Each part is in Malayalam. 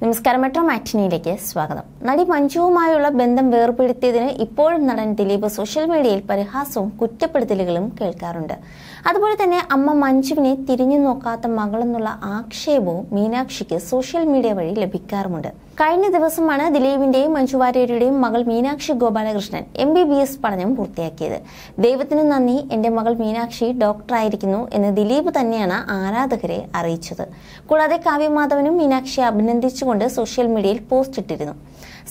നമസ്കാരം മെട്രോ മാറ്റിനിയിലേക്ക് സ്വാഗതം നടി മഞ്ജുവുമായുള്ള ബന്ധം വേർപെടുത്തിയതിന് ഇപ്പോഴും നടൻ ദിലീപ് സോഷ്യൽ മീഡിയയിൽ പരിഹാസവും കുറ്റപ്പെടുത്തലുകളും കേൾക്കാറുണ്ട് അതുപോലെ തന്നെ അമ്മ മഞ്ജുവിനെ തിരിഞ്ഞു നോക്കാത്ത മകളെന്നുള്ള ആക്ഷേപവും മീനാക്ഷിക്ക് സോഷ്യൽ മീഡിയ വഴി ലഭിക്കാറുമുണ്ട് കഴിഞ്ഞ ദിവസമാണ് ദിലീപിന്റെയും മഞ്ജു വാര്യരുടെയും മകൾ Meenakshi Gopalakrishnan M B B S പഠനം പൂർത്തിയാക്കിയത് ദൈവത്തിന് നന്ദി എന്റെ മകൾ മീനാക്ഷി ഡോക്ടറായിരിക്കുന്നു എന്ന് ദിലീപ് തന്നെയാണ് ആരാധകരെ അറിയിച്ചത് കൂടാതെ കാവ്യമാധവനും മീനാക്ഷിയെ അഭിനന്ദിച്ചുകൊണ്ട് സോഷ്യൽ മീഡിയയിൽ പോസ്റ്റ് ഇട്ടിരുന്നു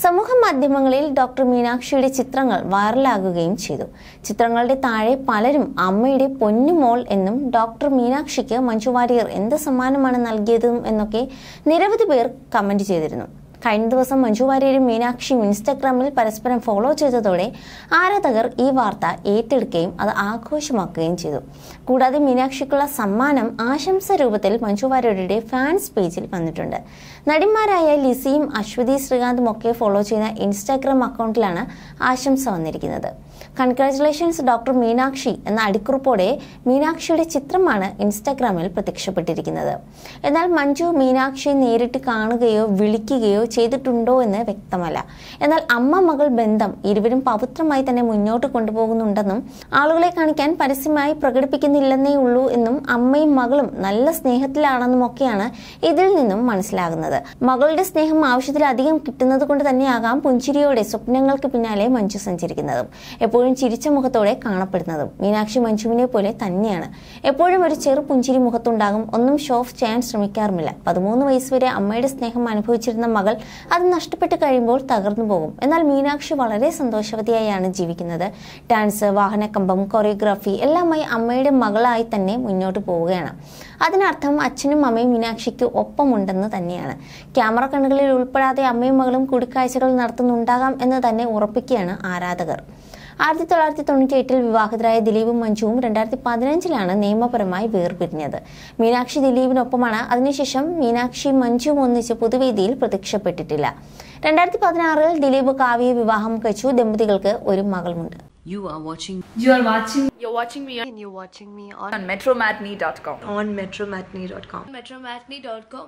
സമൂഹ മാധ്യമങ്ങളിൽ ഡോക്ടർ മീനാക്ഷിയുടെ ചിത്രങ്ങൾ വൈറലാകുകയും ചെയ്തു ചിത്രങ്ങളുടെ താഴെ പലരും അമ്മയുടെ പൊന്നുമോൾ എന്നും ഡോക്ടർ മീനാക്ഷിക്ക് മഞ്ജു വാര്യർ എന്ത് സമ്മാനമാണ് നൽകിയതും എന്നൊക്കെ നിരവധി പേർ കമന്റ് ചെയ്തിരുന്നു കഴിഞ്ഞ ദിവസം മഞ്ജു വാര്യരും മീനാക്ഷിയും ഇൻസ്റ്റഗ്രാമിൽ പരസ്പരം ഫോളോ ചെയ്തതോടെ ആരാധകർ ഈ വാർത്ത ഏറ്റെടുക്കുകയും അത് ആഘോഷമാക്കുകയും ചെയ്തു കൂടാതെ മീനാക്ഷിക്കുള്ള സമ്മാനം ആശംസ രൂപത്തിൽ മഞ്ജു വാര്യരുടെ ഫാൻസ് പേജിൽ വന്നിട്ടുണ്ട് നടിമാരായ ലിസിയും അശ്വതി ശ്രീകാന്തും ഒക്കെ ഫോളോ ചെയ്യുന്ന ഇൻസ്റ്റാഗ്രാം അക്കൗണ്ടിലാണ് ആശംസ വന്നിരിക്കുന്നത് കൺഗ്രാചുലേഷൻസ് ഡോക്ടർ മീനാക്ഷി എന്ന അടിക്കുറിപ്പോടെ മീനാക്ഷിയുടെ ചിത്രമാണ് ഇൻസ്റ്റാഗ്രാമിൽ പ്രത്യക്ഷപ്പെട്ടിരിക്കുന്നത് എന്നാൽ മഞ്ജു മീനാക്ഷിയെ നേരിട്ട് കാണുകയോ വിളിക്കുകയോ ചെയ്തിട്ടുണ്ടോ എന്ന് വ്യക്തമല്ല എന്നാൽ അമ്മ മകൾ ബന്ധം ഇരുവരും പവിത്രമായി തന്നെ മുന്നോട്ട് കൊണ്ടുപോകുന്നുണ്ടെന്നും ആളുകളെ കാണിക്കാൻ പരസ്യമായി പ്രകടിപ്പിക്കുന്നില്ലെന്നേ ഉള്ളൂ എന്നും അമ്മയും മകളും നല്ല സ്നേഹത്തിലാണെന്നും ഒക്കെയാണ് ഇതിൽ നിന്നും മനസ്സിലാകുന്നത് മകളുടെ സ്നേഹം ആവശ്യത്തിലധികം കിട്ടുന്നത് കൊണ്ട് തന്നെയാകാം പുഞ്ചിരിയോടെ സ്വപ്നങ്ങൾക്ക് പിന്നാലെ മഞ്ജു സഞ്ചരിക്കുന്നതും എപ്പോഴും ചിരിച്ച മുഖത്തോടെ കാണപ്പെടുന്നതും മീനാക്ഷി മഞ്ജുവിനെ പോലെ തന്നെയാണ് എപ്പോഴും ഒരു ചെറു പുഞ്ചിരി മുഖത്തുണ്ടാകും ഒന്നും ഷോ ഓഫ് ചെയ്യാൻ ശ്രമിക്കാറുമില്ല പതിമൂന്ന് വയസ്സ് വരെ അമ്മയുടെ സ്നേഹം അനുഭവിച്ചിരുന്ന മകൾ അത് നഷ്ടപ്പെട്ട് കഴിയുമ്പോൾ തകർന്നു പോകും എന്നാൽ മീനാക്ഷി വളരെ സന്തോഷവതിയായാണ് ജീവിക്കുന്നത് ഡാൻസ് വാഹനക്കമ്പം കൊറിയോഗ്രാഫി എല്ലാമായി അമ്മയുടെ മകളായി തന്നെ മുന്നോട്ട് പോവുകയാണ് അതിനർത്ഥം അച്ഛനും അമ്മയും മീനാക്ഷിക്ക് ഒപ്പമുണ്ടെന്ന് തന്നെയാണ് ക്യാമറ കണ്ണുകളിൽ ഉൾപ്പെടാതെ അമ്മയും മകളും കൂടിക്കാഴ്ചകൾ നടത്തുന്നുണ്ടാകാം എന്ന് തന്നെ ഉറപ്പിക്കുകയാണ് ആരാധകർ ആയിരത്തി തൊള്ളായിരത്തി തൊണ്ണൂറ്റി എട്ടിൽ വിവാഹിതരായ ദിലീപും മഞ്ജുവും രണ്ടായിരത്തി പതിനഞ്ചിലാണ് നിയമപരമായി വേർപിരിഞ്ഞത് മീനാക്ഷി ദിലീപിനൊപ്പമാണ് അതിനുശേഷം മീനാക്ഷി മഞ്ജുവും ഒന്നിച്ച് പൊതുവേദിയിൽ പ്രത്യക്ഷപ്പെട്ടിട്ടില്ല രണ്ടായിരത്തി പതിനാറിൽ ദിലീപ് കാവ്യ വിവാഹം കഴിച്ചു ദമ്പതികൾക്ക് ഒരു മകളുമുണ്ട് You are watching. You are watching. You're watching me. And you're watching me on, on metromatney.com. On metromatney.com. Metromatney.com.